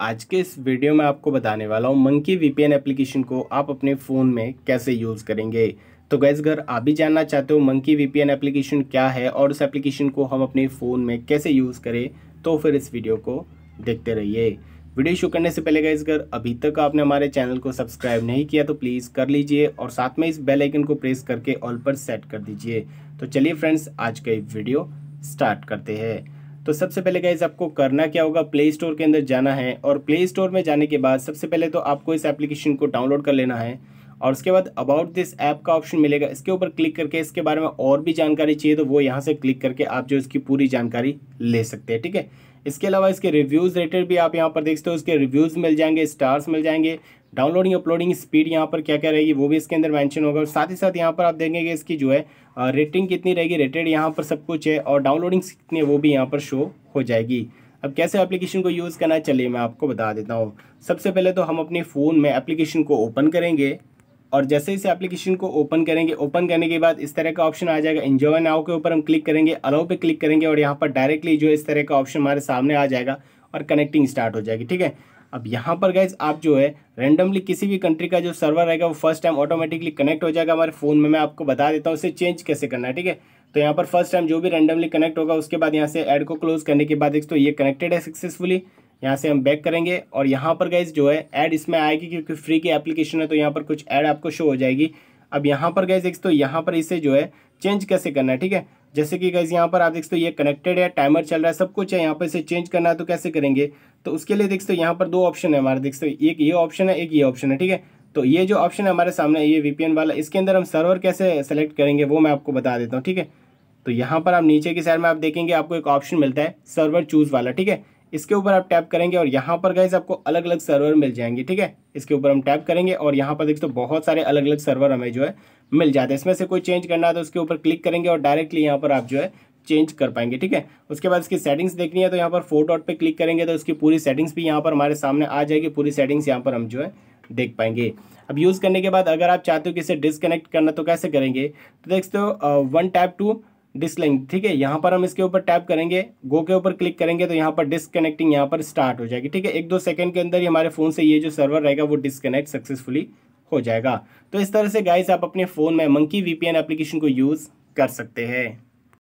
आज के इस वीडियो में आपको बताने वाला हूँ मंकी वीपीएन एप्लीकेशन को आप अपने फ़ोन में कैसे यूज़ करेंगे तो गैस अगर आप भी जानना चाहते हो मंकी वीपीएन एप्लीकेशन क्या है और उस एप्लीकेशन को हम अपने फ़ोन में कैसे यूज़ करें तो फिर इस वीडियो को देखते रहिए वीडियो शुरू करने से पहले गैस अगर अभी तक आपने हमारे चैनल को सब्सक्राइब नहीं किया तो प्लीज़ कर लीजिए और साथ में इस बेलाइकन को प्रेस करके ऑल पर सेट कर दीजिए तो चलिए फ्रेंड्स आज का ये वीडियो स्टार्ट करते हैं तो सबसे पहले गाइज आपको करना क्या होगा प्ले स्टोर के अंदर जाना है और प्ले स्टोर में जाने के बाद सबसे पहले तो आपको इस एप्लीकेशन को डाउनलोड कर लेना है और उसके बाद अबाउट दिस ऐप का ऑप्शन मिलेगा इसके ऊपर क्लिक करके इसके बारे में और भी जानकारी चाहिए तो वो यहाँ से क्लिक करके आप जो इसकी पूरी जानकारी ले सकते हैं ठीक है इसके अलावा इसके रिव्यूज़ रेटेड भी आप यहाँ पर देख सकते हो इसके रिव्यूज़ मिल जाएंगे स्टार्स मिल जाएंगे डाउनलोडिंग अपलोडिंग स्पीड यहाँ पर क्या क्या रहेगी वो भी इसके अंदर मेंशन होगा और साथ ही साथ यहाँ पर आप देखेंगे कि इसकी जो है रेटिंग कितनी रहेगी रेटेड यहाँ पर सब कुछ है और डाउनलोडिंग कितनी है वो भी यहाँ पर शो हो जाएगी अब कैसे एप्लीकेशन को यूज़ करना है चलिए मैं आपको बता देता हूँ सबसे पहले तो हम अपने फ़ोन में एप्लीकेशन को ओपन करेंगे और जैसे इस एप्लीकेशन को ओपन करेंगे ओपन करने के बाद इस तरह का ऑप्शन आ जाएगा इंजॉय नाव के ऊपर हम क्लिक करेंगे अलाउ पे क्लिक करेंगे और यहाँ पर डायरेक्टली जो इस तरह का ऑप्शन हमारे सामने आ जाएगा और कनेक्टिंग स्टार्ट हो जाएगी ठीक है अब यहाँ पर गैज आप जो है रैंडमली किसी भी कंट्री का जो सर्वर रहेगा वो फर्स्ट टाइम ऑटोमेटिकली कनेक्ट हो जाएगा हमारे फ़ोन में मैं आपको बता देता हूँ उसे चेंज कैसे करना है ठीक है तो यहाँ पर फर्स्ट टाइम जो भी रैंडमली कनेक्ट होगा उसके बाद यहाँ से एड को क्लोज करने के बाद एक तो ये कनेक्टेड है सक्सेसफुली यहाँ से हम बैक करेंगे और यहाँ पर गाइज जो है ऐड इसमें आएगी क्योंकि फ्री की एप्लीकेशन है तो यहाँ पर कुछ ऐड आपको शो हो जाएगी अब यहाँ पर गाइज एक तो यहाँ पर इसे जो है चेंज कैसे करना है ठीक है जैसे कि गाइज यहाँ पर आप देखते हो ये कनेक्टेड है टाइमर चल रहा है सब कुछ है यहाँ पर इसे चेंज करना है तो कैसे करेंगे तो उसके लिए देखते हो यहाँ पर दो ऑप्शन है हमारे देखते हो एक ये ऑप्शन है एक ये ऑप्शन है ठीक है तो ये जो ऑप्शन है हमारे सामने ये वीपीएन वाला इसके अंदर हम सर्वर कैसे सेलेक्ट करेंगे वो मैं आपको बता देता हूँ ठीक है तो यहाँ पर आप नीचे की साइड में आप देखेंगे आपको एक ऑप्शन मिलता है सर्वर चूज़ वाला ठीक है इसके ऊपर आप टैप करेंगे और यहाँ पर गाइज आपको अलग अलग सर्वर मिल जाएंगे ठीक है इसके ऊपर हम टैप करेंगे और यहाँ पर देखते तो बहुत सारे अलग अलग सर्वर हमें जो है मिल जाते हैं इसमें से कोई चेंज करना है तो उसके ऊपर क्लिक करेंगे और डायरेक्टली यहाँ पर आप जो है चेंज कर पाएंगे ठीक है उसके बाद इसकी सेटिंग्स देखनी है तो यहाँ पर फोर डॉट पर क्लिक करेंगे तो उसकी पूरी सेटिंग्स भी यहाँ पर हमारे सामने आ जाएगी पूरी सेटिंग्स यहाँ पर हम जो है देख पाएंगे अब यूज़ करने के बाद अगर आप चाहते हो कि इसे डिसकनेक्ट करना तो कैसे करेंगे तो देखते हो वन टैप टू डिसलिंक ठीक है यहाँ पर हम इसके ऊपर टैप करेंगे गो के ऊपर क्लिक करेंगे तो यहाँ पर डिसकनेक्टिंग यहाँ पर स्टार्ट हो जाएगी ठीक है एक दो सेकंड के अंदर ही हमारे फ़ोन से ये जो सर्वर रहेगा वो डिसकनेक्ट सक्सेसफुली हो जाएगा तो इस तरह से गाइस आप अपने फ़ोन में मंकी वीपीएन एप्लीकेशन को यूज़ कर सकते हैं